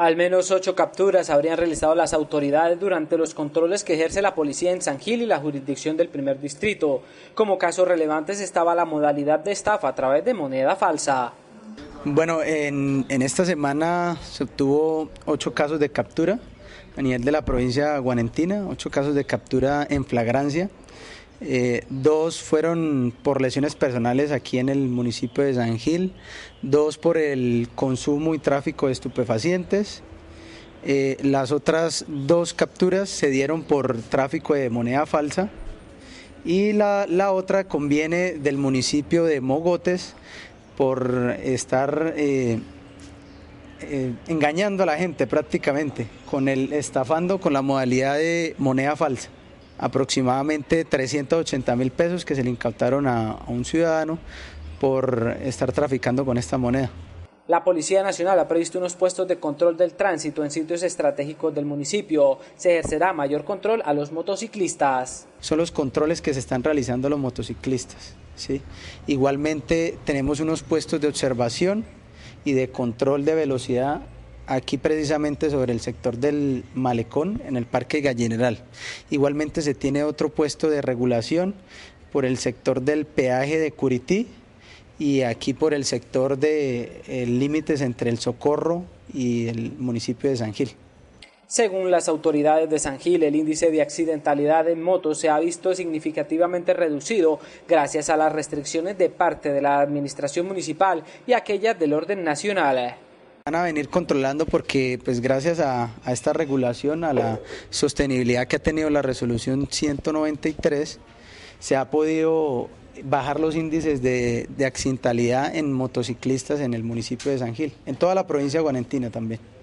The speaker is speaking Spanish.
Al menos ocho capturas habrían realizado las autoridades durante los controles que ejerce la policía en San Gil y la jurisdicción del primer distrito. Como casos relevantes estaba la modalidad de estafa a través de moneda falsa. Bueno, en, esta semana se obtuvo ocho casos de captura a nivel de la provincia guanentina, ocho casos de captura en flagrancia eh, dos fueron por lesiones personales aquí en el municipio de San Gil, dos por el consumo y tráfico de estupefacientes. Eh, las otras dos capturas se dieron por tráfico de moneda falsa y la, otra conviene del municipio de Mogotes por estar eh, engañando a la gente prácticamente, con el estafando con la modalidad de moneda falsa aproximadamente 380 mil pesos que se le incautaron a, un ciudadano por estar traficando con esta moneda. La Policía Nacional ha previsto unos puestos de control del tránsito en sitios estratégicos del municipio. Se ejercerá mayor control a los motociclistas. Son los controles que se están realizando los motociclistas. ¿sí? Igualmente tenemos unos puestos de observación y de control de velocidad aquí precisamente sobre el sector del malecón en el Parque Gallineral. Igualmente se tiene otro puesto de regulación por el sector del peaje de Curití y aquí por el sector de eh, límites entre el Socorro y el municipio de San Gil. Según las autoridades de San Gil, el índice de accidentalidad en motos se ha visto significativamente reducido gracias a las restricciones de parte de la Administración Municipal y aquellas del orden nacional. Van a venir controlando porque pues gracias a, esta regulación, a la sostenibilidad que ha tenido la resolución 193, se ha podido bajar los índices de, accidentalidad en motociclistas en el municipio de San Gil, en toda la provincia guanentina también.